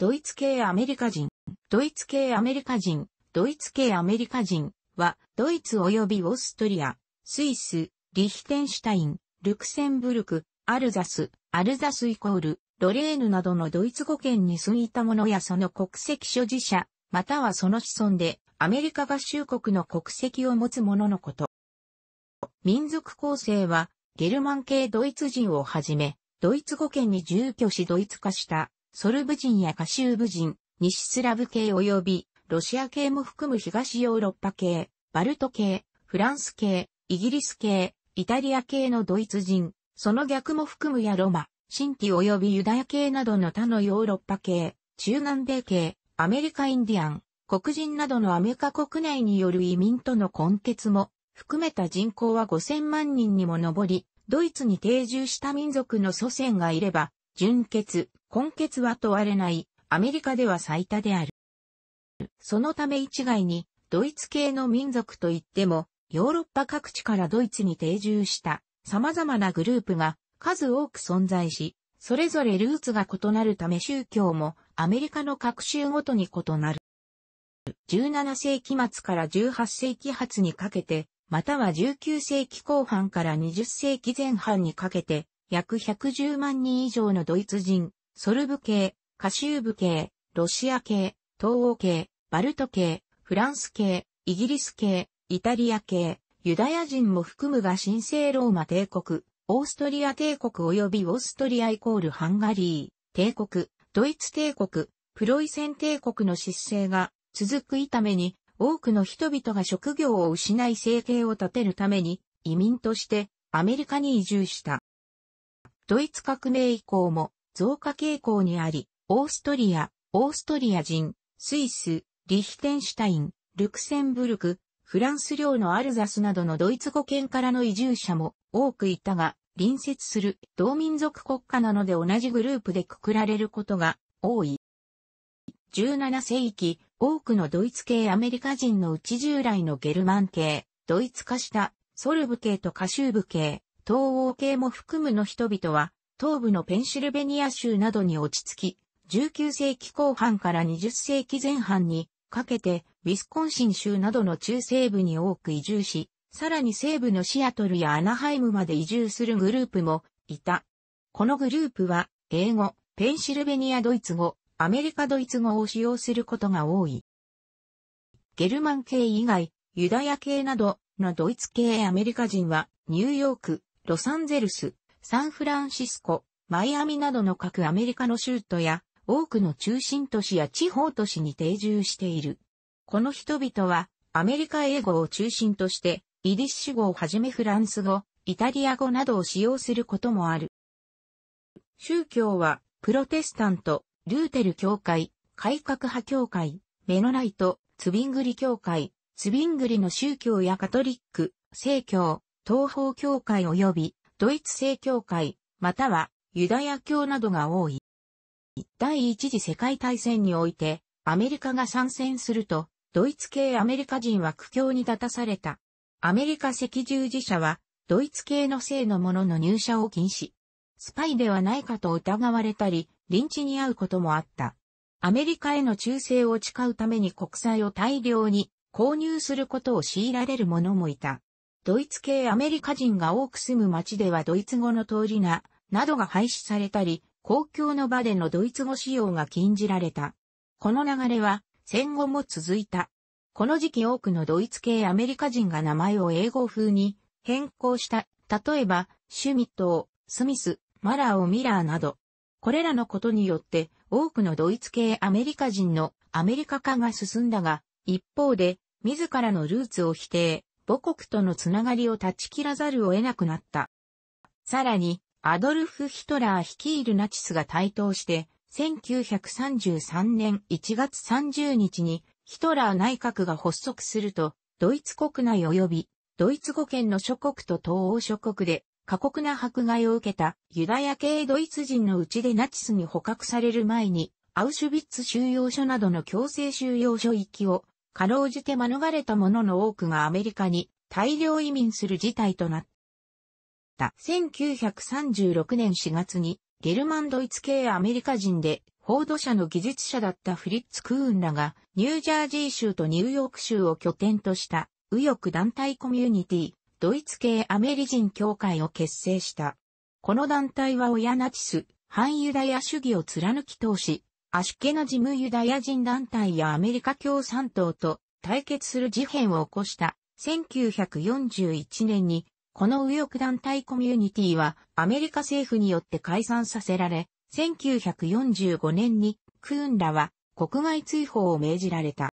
ドイツ系アメリカ人、ドイツ系アメリカ人、ドイツ系アメリカ人は、ドイツ及びオーストリア、スイス、リヒテンシュタイン、ルクセンブルク、アルザス、アルザスイコール、ロレーヌなどのドイツ語圏に住みた者やその国籍所持者、またはその子孫で、アメリカ合衆国の国籍を持つ者のこと。民族構成は、ゲルマン系ドイツ人をはじめ、ドイツ語圏に住居しドイツ化したソルブ人やカシューブ人、西スラブ系及び、ロシア系も含む東ヨーロッパ系、バルト系、フランス系、イギリス系、イタリア系のドイツ人、その逆も含むやロマ、新規及びユダヤ系などの他のヨーロッパ系、中南米系、アメリカインディアン、黒人などのアメリカ国内による移民との根結も含めた人口は5000万人にも上り、ドイツに定住した民族の祖先がいれば、純血、根血は問われない、アメリカでは最多である。そのため一概に、ドイツ系の民族といっても、ヨーロッパ各地からドイツに定住した様々なグループが数多く存在し、それぞれルーツが異なるため宗教もアメリカの各州ごとに異なる。17世紀末から18世紀初にかけて、または19世紀後半から20世紀前半にかけて、約110万人以上のドイツ人、ソルブ系、カシューブ系、ロシア系、東欧系、バルト系、フランス系、イギリス系、イタリア系、ユダヤ人も含むが神聖ローマ帝国、オーストリア帝国及びオーストリアイコールハンガリー、帝国、ドイツ帝国、プロイセン帝国の失勢が続くいために、多くの人々が職業を失い生計を立てるために、移民としてアメリカに移住した。ドイツ革命以降も増加傾向にあり、オーストリア、オーストリア人、スイス、リヒテンシュタイン、ルクセンブルク、フランス領のアルザスなどのドイツ語圏からの移住者も多くいたが、隣接する同民族国家なので同じグループでくくられることが多い。17世紀、多くのドイツ系アメリカ人のうち従来のゲルマン系、ドイツ化したソルブ系とカシューブ系、東欧系も含むの人々は、東部のペンシルベニア州などに落ち着き、19世紀後半から20世紀前半にかけて、ウィスコンシン州などの中西部に多く移住し、さらに西部のシアトルやアナハイムまで移住するグループもいた。このグループは、英語、ペンシルベニアドイツ語、アメリカドイツ語を使用することが多い。ゲルマン系以外、ユダヤ系などのドイツ系アメリカ人は、ニューヨーク、ロサンゼルス、サンフランシスコ、マイアミなどの各アメリカの州都や多くの中心都市や地方都市に定住している。この人々はアメリカ英語を中心としてイディッシュ語をはじめフランス語、イタリア語などを使用することもある。宗教はプロテスタント、ルーテル教会、改革派教会、メノライト、ツビングリ教会、ツビングリの宗教やカトリック、正教、東方教会及びドイツ正教会、またはユダヤ教などが多い。第一次世界大戦において、アメリカが参戦すると、ドイツ系アメリカ人は苦境に立たされた。アメリカ赤十字社は、ドイツ系の性のものの入社を禁止。スパイではないかと疑われたり、臨地に会うこともあった。アメリカへの忠誠を誓うために国債を大量に購入することを強いられる者もいた。ドイツ系アメリカ人が多く住む町ではドイツ語の通りな、などが廃止されたり、公共の場でのドイツ語使用が禁じられた。この流れは戦後も続いた。この時期多くのドイツ系アメリカ人が名前を英語風に変更した。例えば、シュミットスミス、マラーをミラーなど。これらのことによって多くのドイツ系アメリカ人のアメリカ化が進んだが、一方で自らのルーツを否定、母国とのつながりを断ち切らざるを得なくなった。さらに、アドルフ・ヒトラー率いるナチスが台頭して、1933年1月30日にヒトラー内閣が発足すると、ドイツ国内及びドイツ語圏の諸国と東欧諸国で過酷な迫害を受けたユダヤ系ドイツ人のうちでナチスに捕獲される前に、アウシュビッツ収容所などの強制収容所行きをかろうじて免れた者の多くがアメリカに大量移民する事態となった。1936年4月にゲルマンドイツ系アメリカ人で報道者の技術者だったフリッツ・クーンらがニュージャージー州とニューヨーク州を拠点とした右翼団体コミュニティ、ドイツ系アメリ人協会を結成した。この団体は親ナチス、反ユダヤ主義を貫き通し、アシュケナジムユダヤ人団体やアメリカ共産党と対決する事変を起こした1941年に、この右翼団体コミュニティはアメリカ政府によって解散させられ、1945年にクーンらは国外追放を命じられた。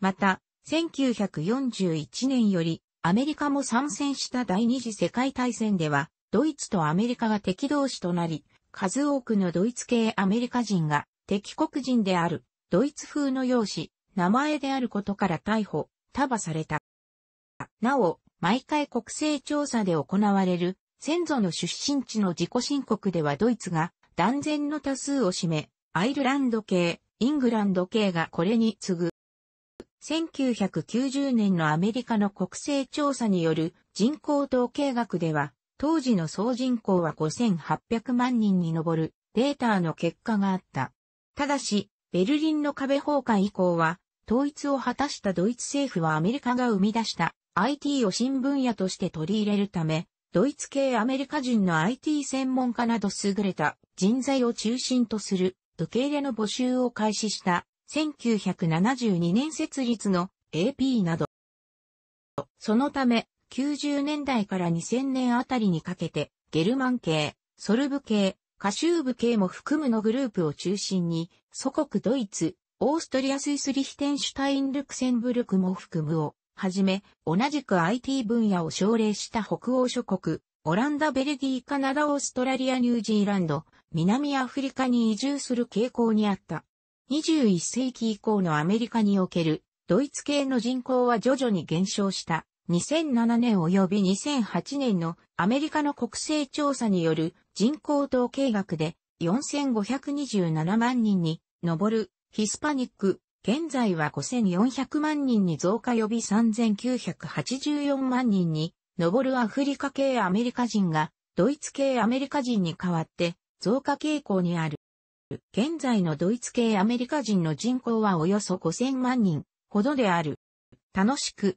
また、1941年よりアメリカも参戦した第二次世界大戦では、ドイツとアメリカが敵同士となり、数多くのドイツ系アメリカ人が敵国人であるドイツ風の容姿、名前であることから逮捕、束された。なお、毎回国勢調査で行われる先祖の出身地の自己申告ではドイツが断然の多数を占め、アイルランド系、イングランド系がこれに次ぐ。1990年のアメリカの国勢調査による人口統計学では、当時の総人口は5800万人に上るデータの結果があった。ただし、ベルリンの壁崩壊以降は、統一を果たしたドイツ政府はアメリカが生み出した IT を新分野として取り入れるため、ドイツ系アメリカ人の IT 専門家など優れた人材を中心とする受け入れの募集を開始した1972年設立の AP など。そのため、90年代から2000年あたりにかけて、ゲルマン系、ソルブ系、カシューブ系も含むのグループを中心に、祖国ドイツ、オーストリアスイスリヒテンシュタイン・ルクセンブルクも含むを、はじめ、同じく IT 分野を奨励した北欧諸国、オランダ、ベルギー、カナダ、オーストラリア、ニュージーランド、南アフリカに移住する傾向にあった。21世紀以降のアメリカにおける、ドイツ系の人口は徐々に減少した。2007年及び2008年のアメリカの国勢調査による人口統計学で4527万人に上るヒスパニック、現在は5400万人に増加及び3984万人に上るアフリカ系アメリカ人がドイツ系アメリカ人に代わって増加傾向にある。現在のドイツ系アメリカ人の人口はおよそ5000万人ほどである。楽しく